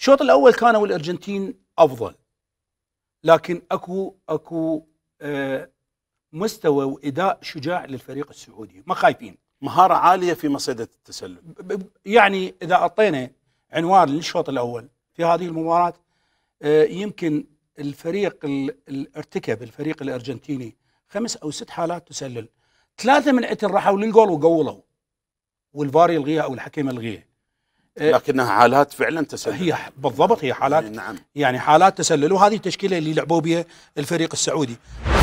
الشوط الاول كانوا الارجنتين افضل لكن اكو اكو آه، مستوى واداء شجاع للفريق السعودي ما خايفين مهاره عاليه في مصيده التسلل يعني اذا اعطينا عنوان للشوط الاول في هذه المباراه آه، يمكن الفريق ارتكب الفريق الارجنتيني خمس او ست حالات تسلل ثلاثه من عتل راحوا للجول وقولوا والفار يلغيها او الحكيم يلغيها إيه، لكنها حالات فعلا تسلل هي بالضبط هي حالات إيه، نعم يعني حالات تسلل وهذه التشكيله اللي لعبوا بها الفريق السعودي